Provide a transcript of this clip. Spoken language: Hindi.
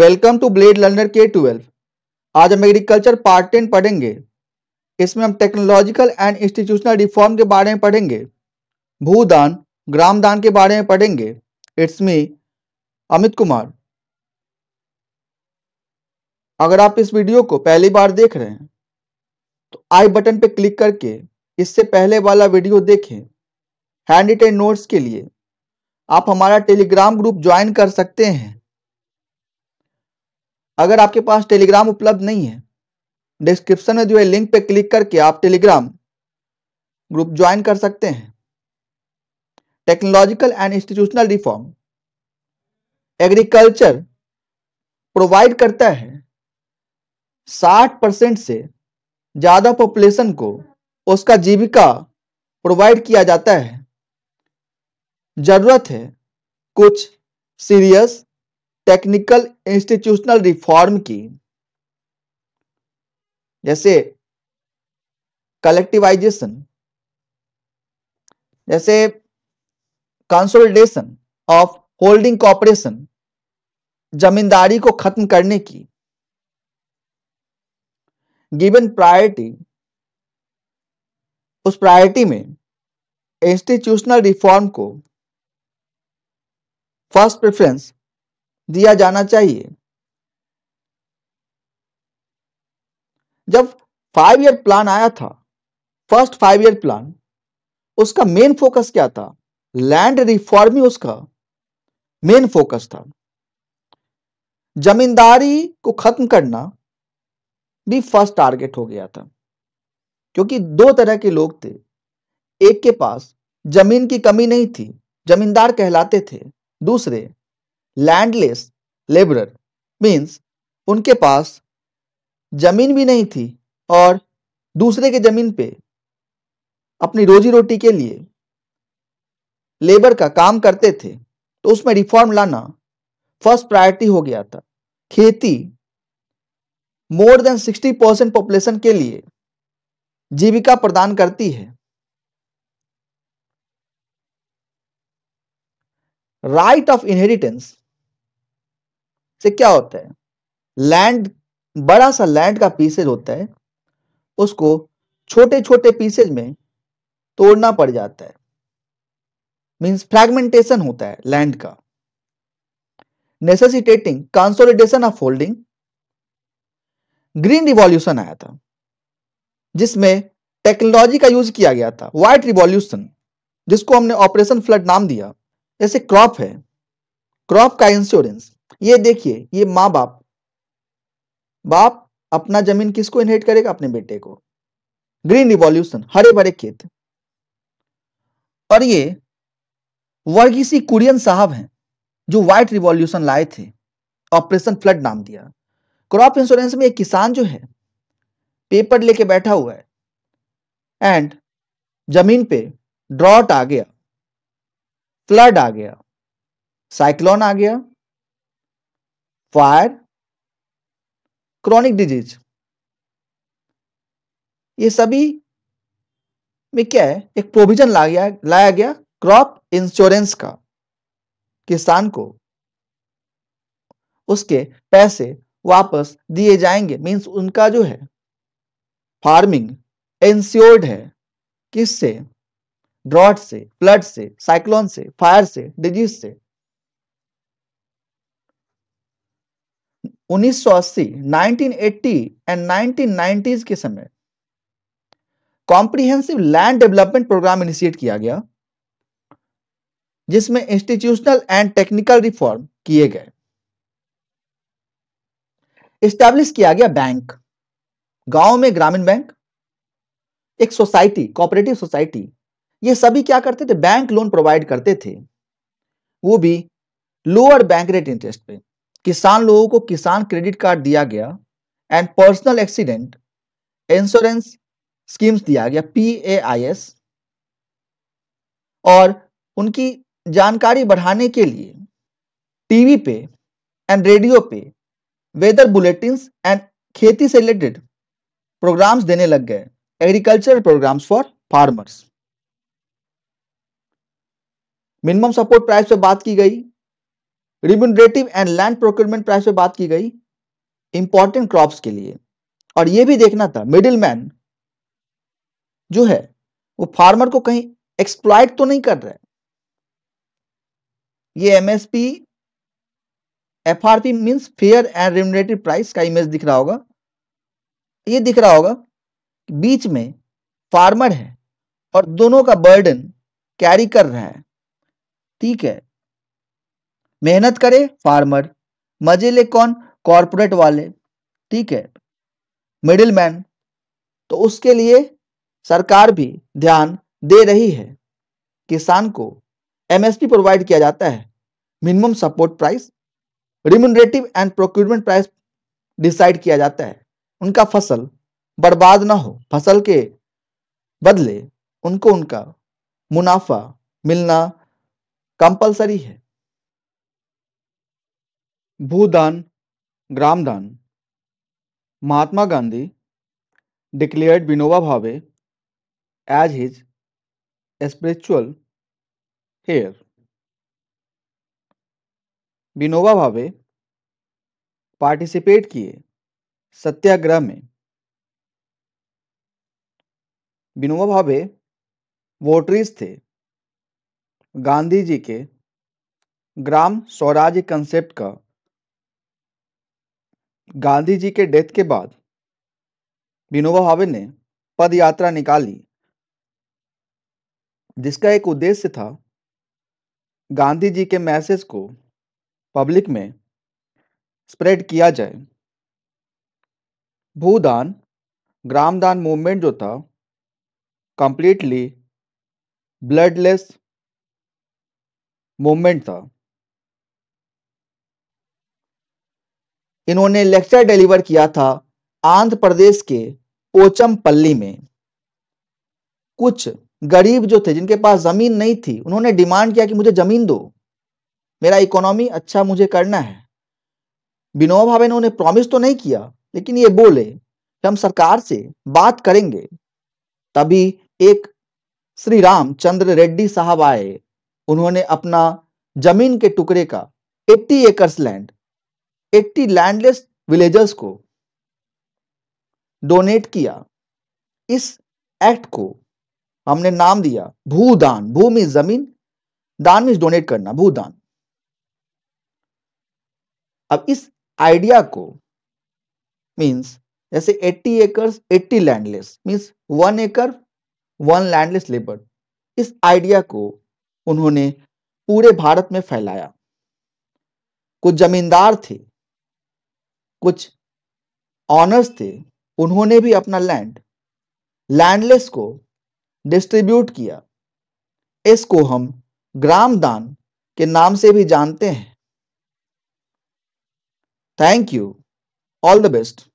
वेलकम टू ब्लेड लर्नर के ट्वेल्व आज हम एग्रीकल्चर पार्ट टेन पढ़ेंगे इसमें हम टेक्नोलॉजिकल एंड इंस्टीट्यूशनल रिफॉर्म के बारे में पढ़ेंगे भूदान ग्रामदान के बारे में पढ़ेंगे इट्स मी अमित कुमार अगर आप इस वीडियो को पहली बार देख रहे हैं तो आई बटन पर क्लिक करके इससे पहले वाला वीडियो देखें हैंड रिटेन नोट्स के लिए आप हमारा टेलीग्राम ग्रुप ज्वाइन कर सकते हैं अगर आपके पास टेलीग्राम उपलब्ध नहीं है डिस्क्रिप्शन में दिए लिंक पर क्लिक करके आप टेलीग्राम ग्रुप ज्वाइन कर सकते हैं technological and institutional reform agriculture provide करता है 60 परसेंट से ज़्यादा पॉपुलेशन को उसका जीविका प्रोवाइड किया जाता है जरूरत है कुछ सीरियस टेक्निकल इंस्टीट्यूशनल रिफॉर्म की जैसे कलेक्टिवाइजेशन जैसे कंसोलिडेशन ऑफ होल्डिंग कॉपरेशन जमींदारी को खत्म करने की गिवन प्रायोरिटी उस प्रायोरिटी में इंस्टीट्यूशनल रिफॉर्म को फर्स्ट प्रेफरेंस दिया जाना चाहिए जब फाइव ईयर प्लान आया था फर्स्ट फाइव ईयर प्लान उसका मेन फोकस क्या था लैंड रिफॉर्म ही उसका मेन फोकस था जमींदारी को खत्म करना भी फर्स्ट टारगेट हो गया था क्योंकि दो तरह के लोग थे एक के पास जमीन की कमी नहीं थी जमींदार कहलाते थे दूसरे लैंडलेस लेबरर मीन्स उनके पास जमीन भी नहीं थी और दूसरे के जमीन पे अपनी रोजी रोटी के लिए लेबर का काम करते थे तो उसमें रिफॉर्म लाना फर्स्ट प्रायोरिटी हो गया था खेती more than sixty percent population के लिए जीविका प्रदान करती है राइट ऑफ इनहेरिटेंस से क्या होता है लैंड बड़ा सा लैंड का पीसेज होता है उसको छोटे छोटे पीसेज में तोड़ना पड़ जाता है मींस फ्रैगमेंटेशन होता है लैंड का necessitating consolidation of holding green revolution आया था जिसमें टेक्नोलॉजी का यूज किया गया था व्हाइट रिवॉल्यूशन जिसको हमने ऑपरेशन फ्लड नाम दिया जैसे क्रॉप है क्रॉप का इंश्योरेंस ये देखिए ये माँ बाप बाप अपना जमीन किसको इनहेट करेगा अपने बेटे को ग्रीन रिवॉल्यूशन हरे भरे खेत और ये वर्गीसी कुरियन साहब हैं जो व्हाइट रिवॉल्यूशन लाए थे ऑपरेशन फ्लड नाम दिया क्रॉप इंश्योरेंस में एक किसान जो है पेपर लेके बैठा हुआ है एंड जमीन पे ड्रॉट आ गया फ्लड आ गया साइक्लोन आ गया फायर क्रॉनिक डिजीज ये सभी में क्या है एक प्रोविजन ला गया लाया गया क्रॉप इंश्योरेंस का किसान को उसके पैसे वापस दिए जाएंगे मींस उनका जो है फार्मिंग एंस्योर्ड है किससे ड्रॉट से फ्लड से साइक्लोन से फायर से डिजीज से 1980, 1980 एंड 1990s के समय comprehensive land development programme initiate किया गया जिसमें इंस्टीट्यूशनल एंड टेक्निकल रिफॉर्म किए गए स्टैब्लिश किया गया बैंक गांव में ग्रामीण बैंक एक सोसाइटी कॉपरेटिव सोसाइटी ये सभी क्या करते थे बैंक लोन प्रोवाइड करते थे वो भी लोअर बैंक रेट इंटरेस्ट पे किसान लोगों को किसान क्रेडिट कार्ड दिया गया and personal accident insurance schemes दिया गया पी ए आई एस और उनकी जानकारी बढ़ाने के लिए टीवी पे एंड रेडियो पे वेदर बुलेटिन एंड खेती से रिलेटेड प्रोग्राम्स देने लग गए agriculture programmes for farmers minimum support price पे बात की गई remunerative and land procurement price पे बात की गई इंपॉर्टेंट क्रॉप्स के लिए और यह भी देखना था मिडिल मैन जो है वो फार्मर को कहीं एक्सप्लॉयट तो नहीं कर रहा है ये MSP FRP means fair and remunerative price का इमेज दिख रहा होगा ये दिख रहा होगा कि बीच में फार्मर है और दोनों का बर्डन कैरी कर रहा है ठीक है मेहनत करे फार्मर मजे ले कौन कॉरपोरेट वाले ठीक है मिडिल मैन तो उसके लिए सरकार भी ध्यान दे रही है किसान को एमएसपी प्रोवाइड किया जाता है minimum support price remunerative and procurement price decide किया जाता है उनका फसल बर्बाद ना हो फसल के बदले उनको उनका मुनाफा मिलना कंपलसरी है Bhoodan Gramdan Mahatma Gandhi declared Vinoba Bhave as his spiritual heir Vinoba Bhave participate किए सत्याग्रह में विनोबा भावे वोटरीज थे गांधी जी के ग्राम स्वराज्य कंसेप्ट का गांधी जी के डेथ के बाद विनोबा भावे ने पद यात्रा निकाली जिसका एक उद्देश्य था गांधी जी के मैसेज को पब्लिक में स्प्रेड किया जाए भूदान ग्रामदान मूवमेंट जो था कंप्लीटली ब्लडलेस मूवमेंट था इन्होंने लेक्चर डिलीवर किया था आंध्र प्रदेश के पोचमपल्ली में कुछ गरीब जो थे जिनके पास जमीन नहीं थी उन्होंने डिमांड किया कि मुझे जमीन दो मेरा इकोनॉमी अच्छा मुझे करना है विनोबा भावे ने उन्हें प्रॉमिस तो नहीं किया लेकिन ये बोले कि हम सरकार से बात करेंगे तभी एक श्री रामचंद्र रेड्डी साहब आए उन्होंने अपना जमीन के टुकड़े का 80 एकर्स लैंड 80 लैंडलेस विलेजर्स को डोनेट किया इस एक्ट को हमने नाम दिया भूदान भूमि जमीन दान मीन डोनेट करना भूदान अब इस आइडिया को मीन्स जैसे 80 acres 80 landless means one acre one landless labour इस आइडिया को उन्होंने पूरे भारत में फैलाया कुछ जमींदार थे कुछ ऑनर्स थे उन्होंने भी अपना लैंड लैंडलेस को डिस्ट्रीब्यूट किया इसको हम ग्राम दान के नाम से भी जानते हैं thank you all the best